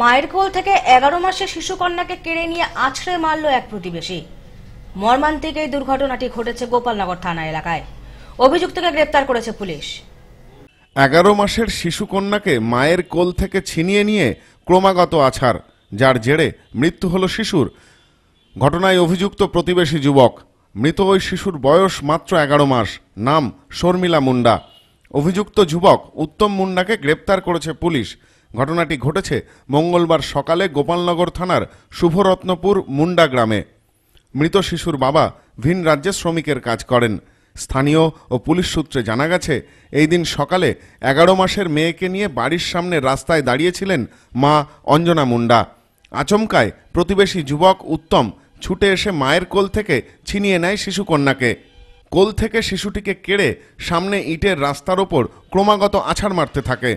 মায়ের কোল থেকে এগারো মাসের শিশুকন্যাকে কেড়ে নিয়ে আছড়ে মারল এক প্রতিবেশী মর্মান্তিক এই দুর্ঘটনাটি ঘটেছে গোপালনগর থানা এলাকায় অভিযুক্তকে গ্রেপ্তার করেছে পুলিশ এগারো মাসের শিশুকন্যাকে মায়ের কোল থেকে ছিনিয়ে নিয়ে ক্রমাগত আছাড় যার জেরে মৃত্যু হল শিশুর ঘটনায় অভিযুক্ত প্রতিবেশী যুবক মৃত ওই শিশুর বয়স মাত্র এগারো মাস নাম শর্মিলা মুন্ডা অভিযুক্ত যুবক উত্তম মুন্ডাকে গ্রেপ্তার করেছে পুলিশ ঘটনাটি ঘটেছে মঙ্গলবার সকালে গোপালনগর থানার শুভরত্নপুর মুন্ডা গ্রামে মৃত শিশুর বাবা ভিন রাজ্যে শ্রমিকের কাজ করেন স্থানীয় ও পুলিশ সূত্রে জানা গেছে এই দিন সকালে এগারো মাসের মেয়েকে নিয়ে বাড়ির সামনে রাস্তায় দাঁড়িয়েছিলেন মা অঞ্জনা মুন্ডা আচমকায় প্রতিবেশী যুবক উত্তম ছুটে এসে মায়ের কোল থেকে ছিনিয়ে নেয় শিশুকন্যাকে কোল থেকে শিশুটিকে কেড়ে সামনে ইটের রাস্তার ওপর ক্রমাগত আছাড় মারতে থাকে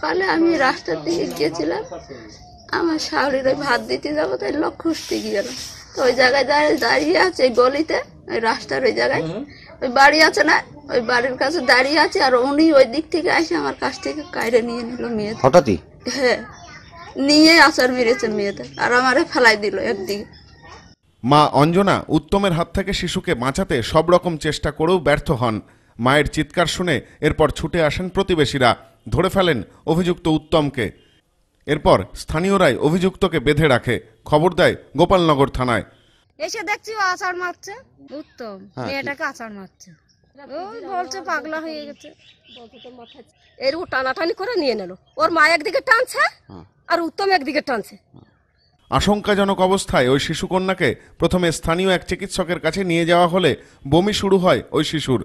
সকালে আমি রাস্তার দিকে গিয়েছিলাম আমার ওই ভাত দিতে যাবো তাই লোক খুঁজতে গিয়ে তো ওই জায়গায় দাঁড়িয়ে দাঁড়িয়ে আছে এই গলিতে ওই রাস্তার ওই জায়গায় ওই বাড়ি আছে না ওই বাড়ির কাছে দাঁড়িয়ে আছে আর উনি ওই দিক থেকে আসে আমার কাছ থেকে কাইরে নিয়ে নিল মেয়ে হঠাৎই হ্যাঁ নিয়ে আসার মেরেছে মেয়েতে আর আমারে ফেলাই দিল একদিকে মা অঞ্জনা উত্তমের হাত থেকে শিশুকে বাঁচাতে সব রকম চেষ্টা করেও ব্যর্থ হন মায়ের চিৎকার শুনে এরপর ছুটে আসেন প্রতিবেশীরা ধরে ফেলেন অভিযুক্ত উত্তমকে এরপর স্থানীয়রাই অভিযুক্তকে বেঁধে রাখে খবর দেয় গোপালনগর থানায় এসে দেখছি ও আচার মারছে উত্তম হ্যাঁ, মেয়েটাকে আচার মারছে ওই বলছে পাগলা হয়ে গেছে এর ও টানাটানি করে নিয়ে নিল ওর মা একদিকে টানছে হ্যাঁ। আর উত্তম একদিকে টানছে আশঙ্কাজনক অবস্থায় ওই শিশুকন্যাকে প্রথমে স্থানীয় এক চিকিৎসকের কাছে নিয়ে যাওয়া হলে বমি শুরু হয় ওই শিশুর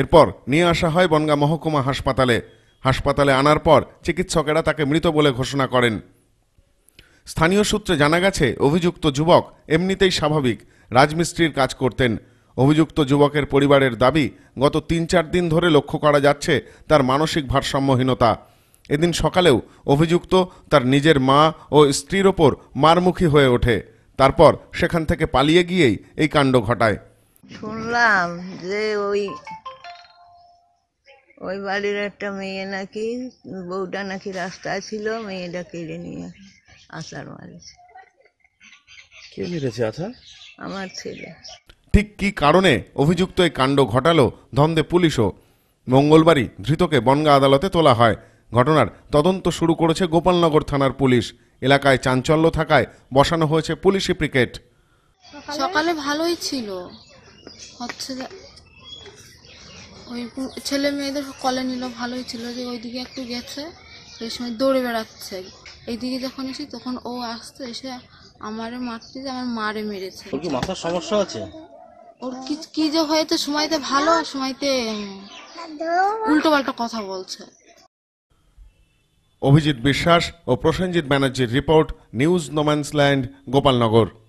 এরপর নিয়ে আসা হয় বনগা মহকুমা হাসপাতালে হাসপাতালে আনার পর চিকিৎসকেরা তাকে মৃত বলে ঘোষণা করেন স্থানীয় সূত্রে জানা গেছে অভিযুক্ত যুবক এমনিতেই স্বাভাবিক রাজমিস্ত্রির কাজ করতেন অভিযুক্ত যুবকের পরিবারের দাবি গত তিন চার দিন ধরে লক্ষ্য করা যাচ্ছে তার মানসিক ভারসাম্যহীনতা এদিন সকালেও অভিযুক্ত তার নিজের মা ও স্ত্রীর ওপর মারমুখী হয়ে ওঠে তারপর সেখান থেকে পালিয়ে গিয়েই এই কাণ্ড ঘটায় শুনলাম যে ওই ওই বাড়ির একটা মেয়ে নাকি বউটা নাকি রাস্তায় ছিল মেয়েটা কেড়ে নিয়ে আছাড় মারেছে কে মেরেছে আছাড় আমার ছেলে ঠিক কি কারণে অভিযুক্ত এই কাণ্ড ঘটালো ধন্দে পুলিশও মঙ্গলবারই ধৃতকে বনগা আদালতে তোলা হয় ঘটনার তদন্ত শুরু করেছে গোপালনগর থানার পুলিশ এলাকায় চাঞ্চল্য থাকায় বসানো হয়েছে পুলিশি পিকেট সকালে ভালোই ছিল হচ্ছে ওই ছেলে মেয়েদের কলে নিল ভালোই ছিল যে ওইদিকে একটু গেছে সেই সময় দৌড়ে বেড়াচ্ছে এইদিকে যখন এসে তখন ও আসতে এসে মাতৃ মারতে আমার মারে মেরেছে ওর কি মাথার সমস্যা আছে ওর কি কি যে হয়েছে সময়তে ভালো আর সময়তে উল্টো পাল্টা কথা বলছে অভিজিৎ বিশ্বাস ও প্রসেনজিৎ ব্যানার্জির রিপোর্ট নিউজ নোম্যান্সল্যান্ড গোপালনগর